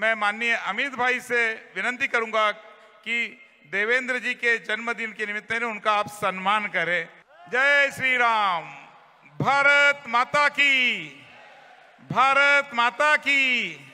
मैं माननीय अमित भाई से विनंती करूंगा कि देवेंद्र जी के जन्मदिन के निमित्त ने उनका आप सम्मान करें जय श्री राम भारत माता की भारत माता की